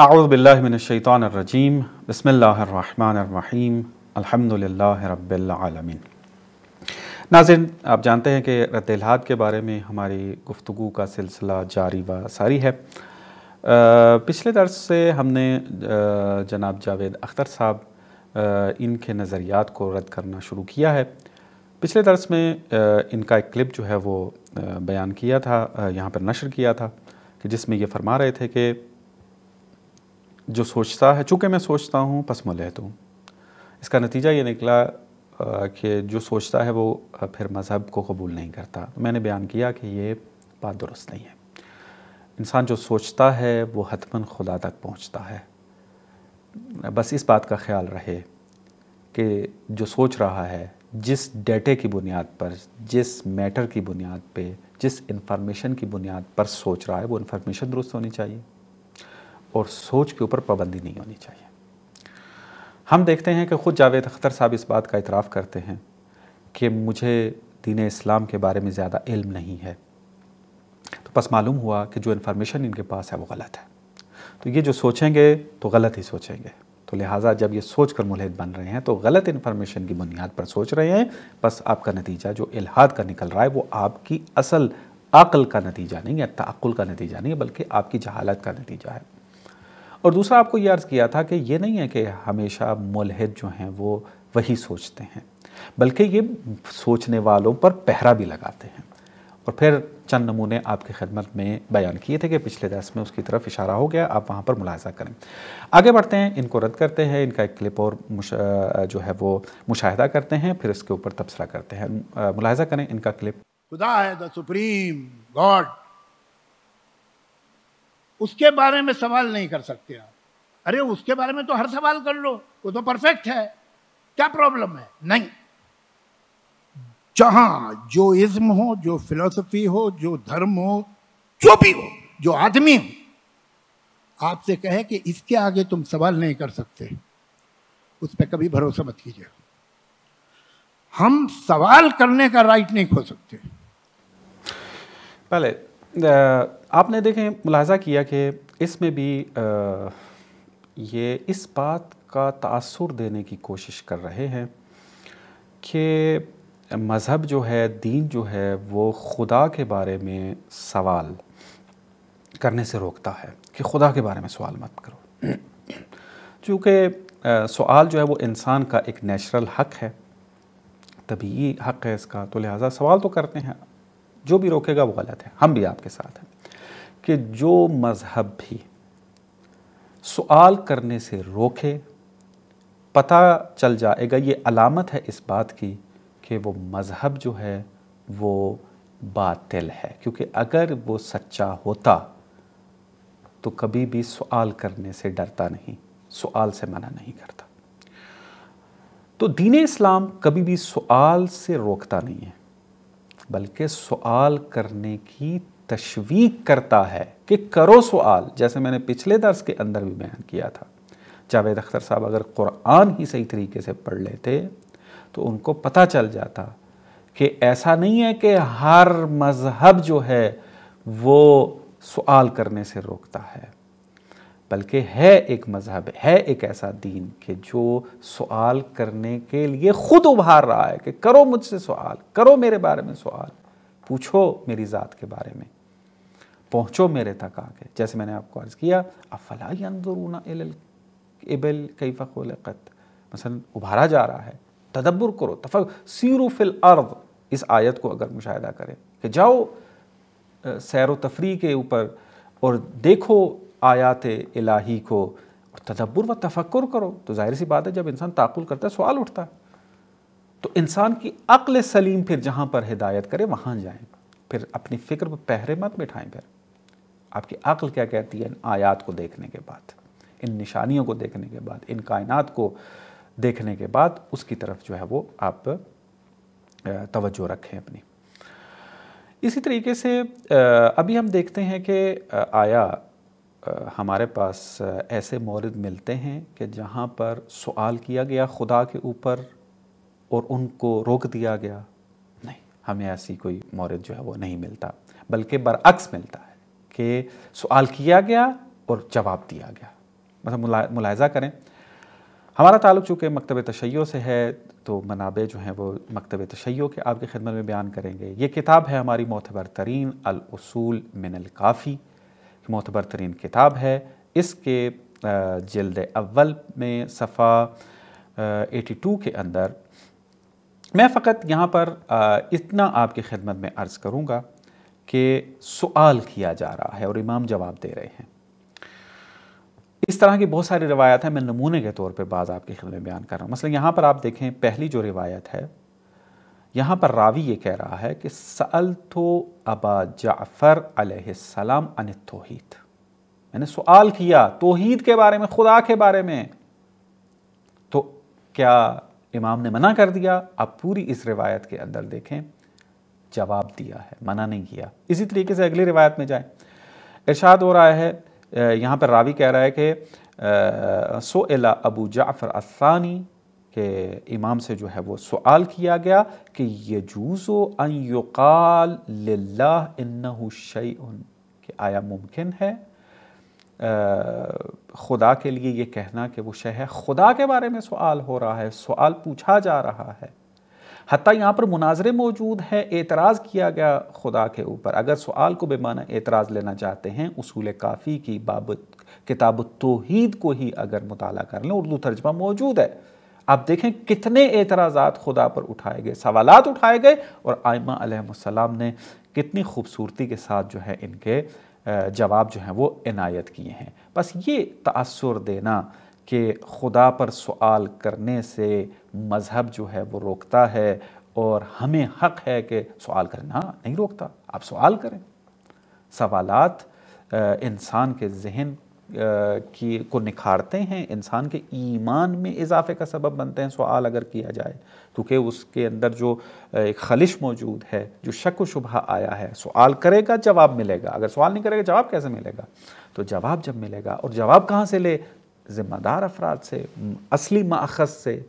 आउबिल्लिनशैतानरजीम बसमीम अल्हम्दुलिल्लाह रब्बिलआलमीन नाजिन आप जानते हैं कि रतलहाद के बारे में हमारी गुफ्तु का सिलसिला जारी व सारी है आ, पिछले दर्ज से हमने जनाब जावेद अख्तर साहब इनके नज़रियात को रद्द करना शुरू किया है पिछले दर्ज में इनका एक क्लिप जो है वो बयान किया था यहाँ पर नशर किया था कि जिसमें ये फरमा रहे थे कि जो सोचता है चूँकि मैं सोचता हूँ पस मलहत हूँ इसका नतीजा ये निकला कि जो सोचता है वो फिर मज़हब को कबूल नहीं करता तो मैंने बयान किया कि ये बात दुरुस्त नहीं है इंसान जो सोचता है वो हतमन खुदा तक पहुँचता है बस इस बात का ख्याल रहे कि जो सोच रहा है जिस डेटे की बुनियाद पर जिस मैटर की बुनियाद पे जिस इंफॉर्मेशन की बुनियाद पर सोच रहा है वो इंफॉर्मेशन दुरुस्त होनी चाहिए और सोच के ऊपर पाबंदी नहीं होनी चाहिए हम देखते हैं कि ख़ुद जावेद अख्तर साहब इस बात का इतराफ़ करते हैं कि मुझे दीन इस्लाम के बारे में ज़्यादा इल्म नहीं है तो बस मालूम हुआ कि जो इन्फॉर्मेशन इनके पास है वो गलत है तो ये जो सोचेंगे तो गलत ही सोचेंगे तो लिहाजा जब ये सोच कर मुलहद बन रहे हैं तो गलत इन्फॉर्मेशन की बुनियाद पर सोच रहे हैं बस आपका नतीजा जो इलाहाद का निकल रहा है वो आपकी असल अकल का नतीजा नहीं है तकुल का नतीजा नहीं है बल्कि आपकी जहालत का नतीजा है और दूसरा आपको ये अर्ज़ किया था कि ये नहीं है कि हमेशा मलहद जो हैं वो वही सोचते हैं बल्कि ये सोचने वालों पर पहरा भी लगाते हैं और फिर चंद नमूने आपकी खिदमत में बयान किए थे कि पिछले दस में उसकी तरफ इशारा हो गया आप वहाँ पर मुलाजा करें आगे बढ़ते हैं इनको रद्द करते हैं इनका एक क्लिप और जो है वो मुशाह करते हैं फिर इसके ऊपर तबसरा करते हैं मुलाजा करें इनका क्लिप खुदा है द सुप्रीम गॉड उसके बारे में सवाल नहीं कर सकते आप अरे उसके बारे में तो हर सवाल कर लो वो तो परफेक्ट है क्या प्रॉब्लम है नहीं जहां जो इज्म हो जो फिलोसफी हो जो धर्म हो जो भी हो जो आदमी हो आपसे कहे कि इसके आगे तुम सवाल नहीं कर सकते उस पर कभी भरोसा मत कीजिए हम सवाल करने का राइट नहीं खो सकते पहले आपने देखें मुलाजा किया कि इसमें भी आ, ये इस बात का तासर देने की कोशिश कर रहे हैं कि मज़हब जो है दीन जो है वो खुदा के बारे में सवाल करने से रोकता है कि खुदा के बारे में सवाल मत करो चूँकि सवाल जो है वो इंसान का एक नेचुरल हक है तभी हक है इसका तो लिहाजा सवाल तो करते हैं जो भी रोकेगा वो गलत है हम भी आपके साथ हैं कि जो मज़हब भी सवाल करने से रोके पता चल जाएगा ये अलामत है इस बात की कि वो मज़हब जो है वो बातिल है क्योंकि अगर वो सच्चा होता तो कभी भी सवाल करने से डरता नहीं सवाल से मना नहीं करता तो दीन इस्लाम कभी भी सवाल से रोकता नहीं है बल्कि सवाल करने की तशवीक करता है कि करो सवाल जैसे मैंने पिछले दर्स के अंदर भी बयान किया था जावेद अख्तर साहब अगर क़ुरान ही सही तरीके से पढ़ लेते तो उनको पता चल जाता कि ऐसा नहीं है कि हर मज़हब जो है वो सवाल करने से रोकता है बल्कि है एक मज़हब है एक ऐसा दीन कि जो सवाल करने के लिए ख़ुद उभार रहा है कि करो मुझसे सवाल करो मेरे बारे में सवाल पूछो मेरी ज़ात के बारे में पहुँचो मेरे तक आगे जैसे मैंने आपको अर्ज़ किया अफलाई अंदरूना एबल कई फ़लकत मसल उभारा जा रहा है तदब्बर करो तफ़ सीरू फिल अर्द इस आयत को अगर मुशाह करें कि जाओ सैर तफरी के ऊपर और देखो आयात इलाही को तदब्बर व तफक्र करो तो जाहिर सी बात है जब इंसान ताकुल करता है सवाल उठता है तो इंसान की अक्ल सलीम फिर जहाँ पर हिदायत करे वहाँ जाएँ फिर अपनी फ़िक्र पहरे मत बिठाएँ फिर आपकी अक्ल क्या कहती है इन आयात को देखने के बाद इन निशानियों को देखने के बाद इन कायनात को देखने के बाद उसकी तरफ जो है वो आप तवज्जो रखें अपनी इसी तरीके से अभी हम देखते हैं कि आया हमारे पास ऐसे मौरद मिलते हैं कि जहाँ पर सवाल किया गया खुदा के ऊपर और उनको रोक दिया गया नहीं हमें ऐसी कोई मौरद जो है वो नहीं मिलता बल्कि बरअक्स मिलता है के सवाल किया गया और जवाब दिया गया मतलब मुला, मुलायजा करें हमारा ताल्लुक चूँकि मकतब तशैयों से है तो मनाबे जो हैं वो मकतब तशैयों के आपकी खिदमत में बयान करेंगे ये किताब है हमारी मोतबर तरीन अलसूल मिनल काफ़ी मोतबर तरीन किताब है इसके जल्द अव्वल में सफ़ा 82 के अंदर मैं फ़कत यहाँ पर इतना आपकी खिदमत में अर्ज़ करूँगा के सवाल किया जा रहा है और इमाम जवाब दे रहे हैं इस तरह की बहुत सारी रवायत हैं मैं नमूने के तौर पर बाज़ खिल में बयान कर रहा हूँ मसलन यहाँ पर आप देखें पहली जो रिवायत है यहाँ पर रावी ये कह रहा है कि सल तो अबा जाफ़र अलैहिस्सलाम अन तोहीद मैंने सवाल किया तोहीद के बारे में खुदा के बारे में तो क्या इमाम ने मना कर दिया आप पूरी इस रिवायत के अंदर देखें जवाब दिया है मना नहीं किया इसी तरीके से अगली रिवायत में जाए इर्शाद हो रहा है यहाँ पर रावी कह रहा है कि सो एला अबू जाफ़र असानी के इमाम से जो है वो सवाल किया गया कि ये जूसो अनयुकाल शई के आया मुमकिन है ख़ुदा के लिए ये कहना कि वो शह खुदा के बारे में सवाल हो रहा है सवाल पूछा जा रहा है हती यहाँ पर मुनाजरे मौजूद हैं एतराज़ किया गया खुदा के ऊपर अगर सवाल को बेमाना एतराज़ लेना चाहते हैं उसूल काफ़ी की बाब किताब तोहद को ही अगर मुताल कर लें उर्दू तर्जमा मौजूद है आप देखें कितने एतराज़ा खुदा पर उठाए गए सवाल उठाए गए और आयमा ने कितनी खूबसूरती के साथ जो है इनके जवाब जो हैं वो इनायत किए हैं बस ये तसर देना कि खुदा पर सवाल करने से मज़हब जो है वो रोकता है और हमें हक है कि सवाल करना नहीं रोकता आप सवाल करें सवालत इंसान के जहन की को निखारते हैं इंसान के ईमान में इजाफे का सबब बनते हैं सवाल अगर किया जाए क्योंकि उसके अंदर जो एक खलिश मौजूद है जो शक व शुबा आया है सवाल करेगा जवाब मिलेगा अगर सवाल नहीं करेगा जवाब कैसे मिलेगा तो जवाब जब मिलेगा और जवाब कहाँ से ले ज़िम्मेदार अफराद से असली माखज़ से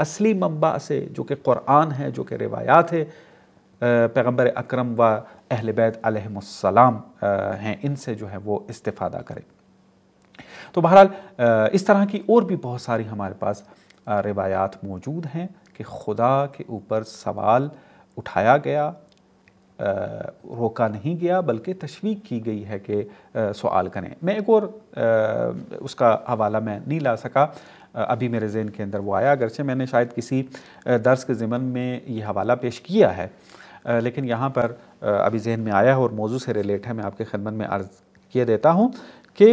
असली मम्बा से जो कि क़ुरान है जो कि रिवायात है पैगम्बर अक्रम व अहल बैतम हैं इनसे जो है वो इस्ता करें तो बहरहाल इस तरह की और भी बहुत सारी हमारे पास रिवायात मौजूद हैं कि खुदा के ऊपर सवाल उठाया गया रोका नहीं गया बल्कि तशवीक की गई है कि सवाल करें मैं एक और उसका हवाला मैं नहीं ला सका अभी मेरे जहन के अंदर वो आया अगरचे मैंने शायद किसी दर्स के ज़िमन में ये हवाला पेश किया है लेकिन यहाँ पर अभी जहन में आया है और मौजू से रिलेट है मैं आपके खदमत में अर्ज़ किए देता हूँ कि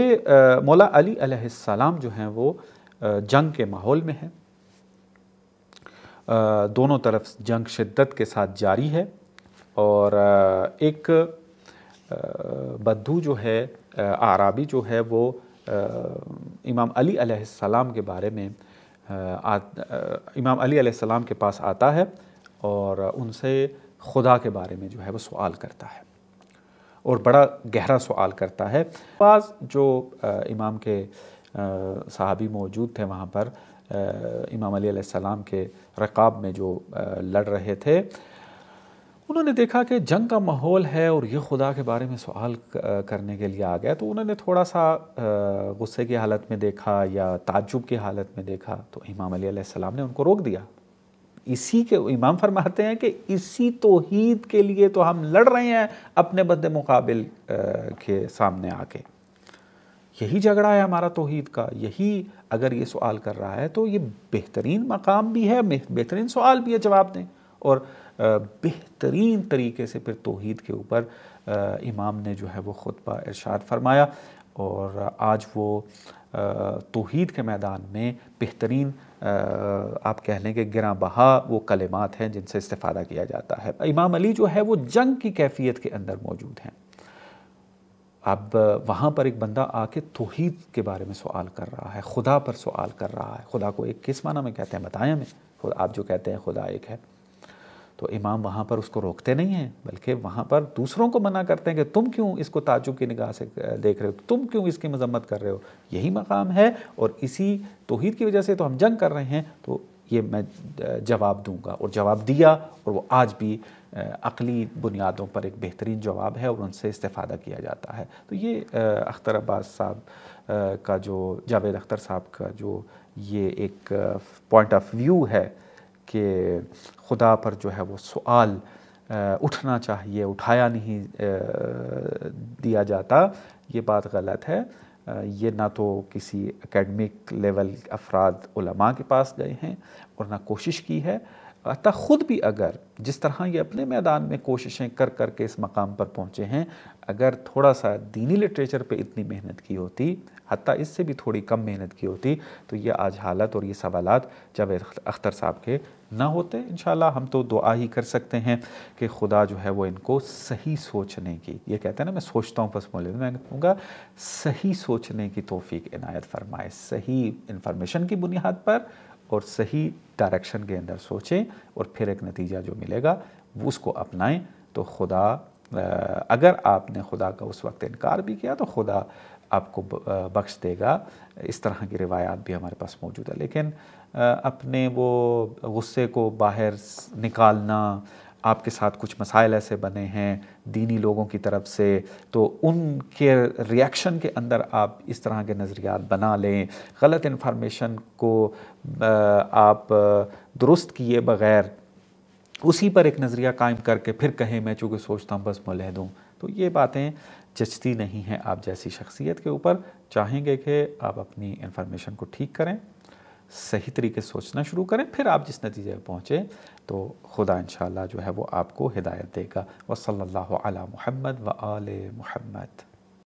मौला अली अलैहिस्सलाम जो हैं वो जंग के माहौल में हैं दोनों तरफ जंग शिद्दत के साथ जारी है और एक बद्दू जो है आराबी जो है वो इमाम अली अलैहिस्सलाम के बारे में आ, इमाम अली अलैहिस्सलाम के पास आता है और उनसे खुदा के बारे में जो है वो सवाल करता है और बड़ा गहरा सवाल करता है पास जो आ, इमाम के साहबी मौजूद थे वहाँ पर आ, इमाम अली अलैहिस्सलाम के रकाब में जो लड़ रहे थे उन्होंने देखा कि जंग का माहौल है और ये खुदा के बारे में सवाल करने के लिए आ गया तो उन्होंने थोड़ा सा गुस्से की हालत में देखा या ताजुब की हालत में देखा तो इमाम अली ने उनको रोक दिया इसी के इमाम फरमाते हैं कि इसी तोहीद के लिए तो हम लड़ रहे हैं अपने बद मुकाबिल के सामने आके यही झगड़ा है हमारा तोहीद का यही अगर ये सवाल कर रहा है तो ये बेहतरीन मकाम भी है बेहतरीन सवाल भी है जवाब दें और बेहतरीन तरीके से फिर तोहद के ऊपर इमाम ने जो है वो खुतबा इरशाद फरमाया और आज वो तोहद के मैदान में बेहतरीन आप कह लें कि गिरा बहा वो कलमात हैं जिनसे इस्तादा किया जाता है इमाम अली जो है वो जंग की कैफियत के अंदर मौजूद हैं अब वहाँ पर एक बंदा आके तोहद के बारे में सवाल कर रहा है खुदा पर सवाल कर रहा है खुदा को एक किस माना में कहते हैं बताएं हमें आप जो कहते हैं खुदा एक है तो इमाम वहाँ पर उसको रोकते नहीं हैं बल्कि वहाँ पर दूसरों को मना करते हैं कि तुम क्यों इसको ताजुब की निगाह से देख रहे हो तुम क्यों इसकी मजम्मत कर रहे हो यही मकाम है और इसी तोहद की वजह से तो हम जंग कर रहे हैं तो ये मैं जवाब दूंगा और जवाब दिया और वो आज भी अकली बुनियादों पर एक बेहतरीन जवाब है और उनसे इस्तेफादा किया जाता है तो ये अख्तर अब्बास साहब का जो जावेद अख्तर साहब का जो ये एक पॉइंट ऑफ व्यू है कि खुदा पर जो है वो सवाल उठना चाहिए उठाया नहीं दिया जाता ये बात गलत है ये ना तो किसी एकेडमिक लेवल अफराद उलमा के पास गए हैं और ना कोशिश की है अतः ख़ुद भी अगर जिस तरह ये अपने मैदान में कोशिशें कर कर के इस मकाम पर पहुँचे हैं अगर थोड़ा सा दीनी लिटरेचर पे इतनी मेहनत की होती हती इससे भी थोड़ी कम मेहनत की होती तो ये आज हालत और ये सवालत जावेद अख्तर साहब के ना होते इन हम तो दुआ ही कर सकते हैं कि खुदा जो है वो इनको सही सोचने की ये कहते हैं ना मैं सोचता हूँ बस मोल मैं कहूँगा सही सोचने की तोफ़ी इनायत फरमाए सही इन्फॉर्मेशन की बुनियाद पर और सही डायरेक्शन के अंदर सोचें और फिर एक नतीजा जो मिलेगा वो उसको अपनाएं तो खुदा अगर आपने खुदा का उस वक्त इनकार भी किया तो खुदा आपको बख्श देगा इस तरह की रिवायात भी हमारे पास मौजूद है लेकिन अपने वो गुस्से को बाहर निकालना आपके साथ कुछ मसाइल ऐसे बने हैं दीनी लोगों की तरफ से तो उनके रिएक्शन के अंदर आप इस तरह के नज़रियात बना लें गलत इन्फॉर्मेशन को आप दुरुस्त किए बग़ैर उसी पर एक नज़रिया कायम करके फिर कहें मैं चूँकि सोचता हूँ बस मुलहद दूँ तो ये बातें जचती नहीं हैं आप जैसी शख्सियत के ऊपर चाहेंगे कि आप अपनी इन्फॉर्मेशन को ठीक करें सही तरीके सोचना शुरू करें फिर आप जिस नतीजे पर पहुँचें तो खुदा इन जो है वो आपको हिदायत देगा वह सल्ला महमद व आल महमद